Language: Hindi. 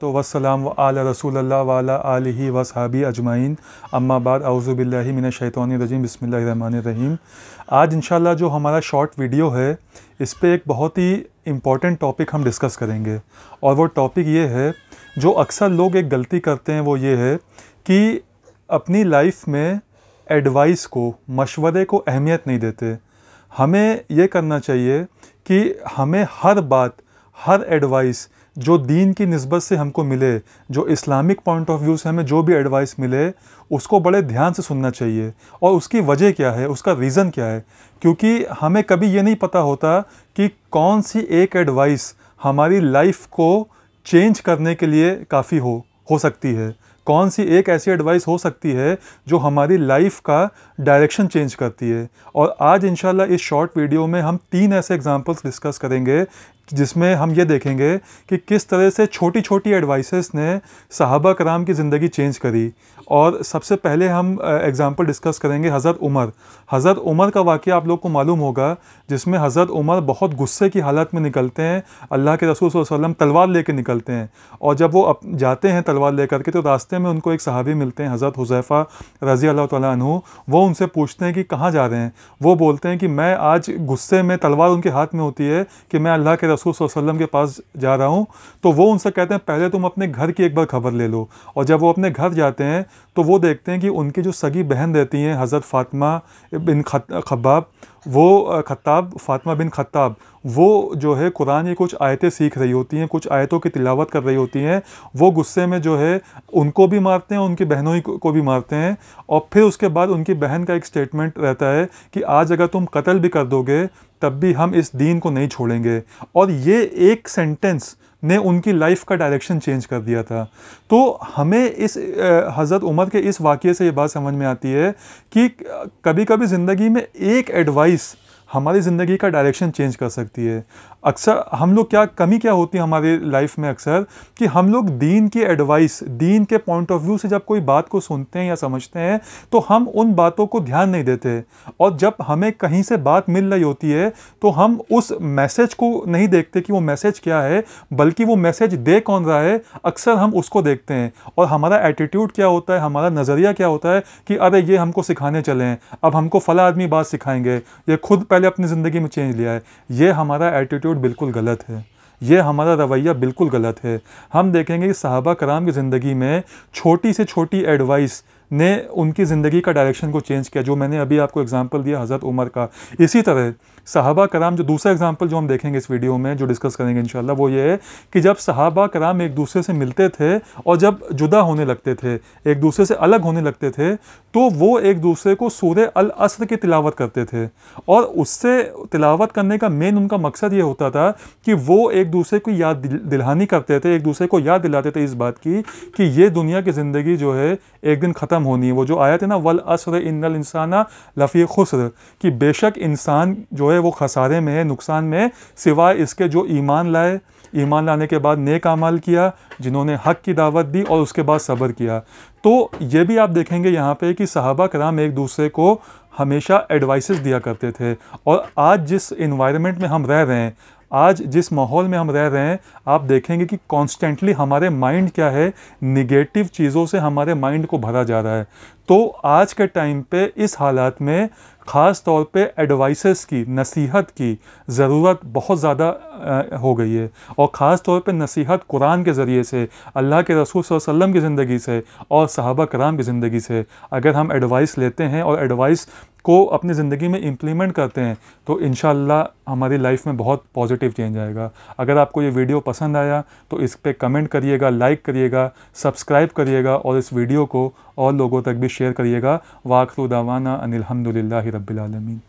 तो वसलम आल रसूल वाला आल ही वसहाबी अजमाइन अम्माबाद अवज़ुबिल्लिमिनशैतरजीम बसमीम आज इन जो हमारा शॉर्ट वीडियो है इस पर एक बहुत ही इम्पॉर्टेंट टॉपिक हम डिस्कस करेंगे और वो टॉपिक ये है जो अक्सर लोग एक गलती करते हैं वो ये है कि अपनी लाइफ में एडवाइस को मशवरे को अहमियत नहीं देते हमें ये करना चाहिए कि हमें हर बात हर एडवाइस जो दीन की नस्बत से हमको मिले जो इस्लामिक पॉइंट ऑफ व्यू से हमें जो भी एडवाइस मिले उसको बड़े ध्यान से सुनना चाहिए और उसकी वजह क्या है उसका रीज़न क्या है क्योंकि हमें कभी ये नहीं पता होता कि कौन सी एक एडवाइस हमारी लाइफ को चेंज करने के लिए काफ़ी हो हो सकती है कौन सी एक ऐसी एडवाइस हो सकती है जो हमारी लाइफ का डायरेक्शन चेंज करती है और आज इंशाल्लाह इस शॉर्ट वीडियो में हम तीन ऐसे एग्जांपल्स डिस्कस करेंगे जिसमें हम ये देखेंगे कि किस तरह से छोटी छोटी एडवाइसेस ने साहबा कराम की ज़िंदगी चेंज करी और सबसे पहले हम एग्ज़ाम्पल डिस्कस करेंगे हज़रत उमर हज़रत उमर का वाक़ आप लोग को मालूम होगा जिसमें हज़रत उमर बहुत गुस्से की हालत में निकलते हैं अल्लाह के रसूल वसम तलवार लेके निकलते हैं और जब वो अप जाते हैं तलवार लेकर के तो रास्ते में उनको एक सहाबी मिलते हैं हज़रत हुजैफ़ा रज़ी अल्लाह तु वो उनसे पूछते हैं कि कहाँ जा रहे हैं वो बोलते हैं कि मैं आज गुस्से में तलवार उनके हाथ में होती है कि मैं अल्लाह के रसूल वसल्लम के पास जा रहा हूँ तो वो उनसे कहते हैं पहले तुम अपने घर की एक बार खबर ले लो और जब वो अपने घर जाते हैं तो वो देखते हैं कि उनकी जो सगी बहन रहती हैं हज़रत फ़ातिमा बिन खबाब वो खत्ताब फ़ातिमा बिन खत्ताब वो जो है कुरान की कुछ आयतें सीख रही होती हैं कुछ आयतों की तिलावत कर रही होती हैं वो गुस्से में जो है उनको भी मारते हैं उनकी बहनों को भी मारते हैं और फिर उसके बाद उनकी बहन का एक स्टेटमेंट रहता है कि आज अगर तुम कत्ल भी कर दोगे तब भी हम इस दीन को नहीं छोड़ेंगे और ये एक सेंटेंस ने उनकी लाइफ का डायरेक्शन चेंज कर दिया था तो हमें इस हज़रत उमर के इस वाक़े से ये बात समझ में आती है कि कभी कभी ज़िंदगी में एक एडवाइस हमारी ज़िंदगी का डायरेक्शन चेंज कर सकती है अक्सर हम लोग क्या कमी क्या होती है हमारे लाइफ में अक्सर कि हम लोग दीन की एडवाइस दीन के पॉइंट ऑफ व्यू से जब कोई बात को सुनते हैं या समझते हैं तो हम उन बातों को ध्यान नहीं देते और जब हमें कहीं से बात मिल रही होती है तो हम उस मैसेज को नहीं देखते कि वो मैसेज क्या है बल्कि वो मैसेज दे कौन रहा है अक्सर हम उसको देखते हैं और हमारा एटीट्यूड क्या होता है हमारा नज़रिया क्या होता है कि अरे ये हमको सिखाने चले हैं अब हमको फ़ला आदमी बात सिखाएंगे ये खुद पहले पहले अपनी ज़िंदगी में चेंज लिया है ये हमारा एटीट्यूड बिल्कुल गलत है ये हमारा रवैया बिल्कुल गलत है हम देखेंगे कि साहबा कराम की ज़िंदगी में छोटी से छोटी एडवाइस ने उनकी ज़िंदगी का डायरेक्शन को चेंज किया जो मैंने अभी आपको एग्जाम्पल दिया हज़रत उमर का इसी तरह सहाबा कराम जो दूसरा एग्जाम्पल जो हम देखेंगे इस वीडियो में जो डिस्कस करेंगे इन वो ये है कि जब सहाबा कराम एक दूसरे से मिलते थे और जब जुदा होने लगते थे एक दूसरे से अलग होने लगते थे तो वो एक दूसरे को सूर्य अल असर की तिलावत करते थे और उससे तिलावत करने का मेन उनका मकसद ये होता था कि वो एक दूसरे को याद दिलहानी करते थे एक दूसरे को याद दिलाते थे इस बात की कि ये दुनिया की ज़िंदगी जो है एक दिन ख़त्म ख़त्म होनी है वो जो आयत है ना वल असर इन इंसाना लफ़ी खुसर कि बेशक इंसान जो है वो खसारे में है नुकसान में है सिवाय इसके जो ईमान लाए ईमान लाने के बाद नेक अमाल किया जिन्होंने हक की दावत दी और उसके बाद सब्र किया तो ये भी आप देखेंगे यहाँ पे कि सहाबा कराम एक दूसरे को हमेशा एडवाइसेस दिया करते थे और आज जिस इन्वायरमेंट में हम रह रहे हैं आज जिस माहौल में हम रह रहे हैं आप देखेंगे कि कॉन्स्टेंटली हमारे माइंड क्या है निगेटिव चीज़ों से हमारे माइंड को भरा जा रहा है तो आज के टाइम पे इस हालात में ख़ास तौर पे एडवाइसेस की नसीहत की ज़रूरत बहुत ज़्यादा हो गई है और ख़ास तौर पे नसीहत कुरान के ज़रिए से अल्लाह के रसूल वसल्लम की ज़िंदगी से और सहाबा कराम की ज़िंदगी से अगर हम एडवाइस लेते हैं और एडवाइस को अपनी ज़िंदगी में इम्प्लीमेंट करते हैं तो इन हमारी लाइफ में बहुत पॉजिटिव चेंज आएगा अगर आपको ये वीडियो पसंद आया तो इस पर कमेंट करिएगा लाइक करिएगा सब्सक्राइब करिएगा और इस वीडियो को और लोगों तक भी शेयर करिएगा वाखरुदावाना अनिलहमदिल्ला रबालमीन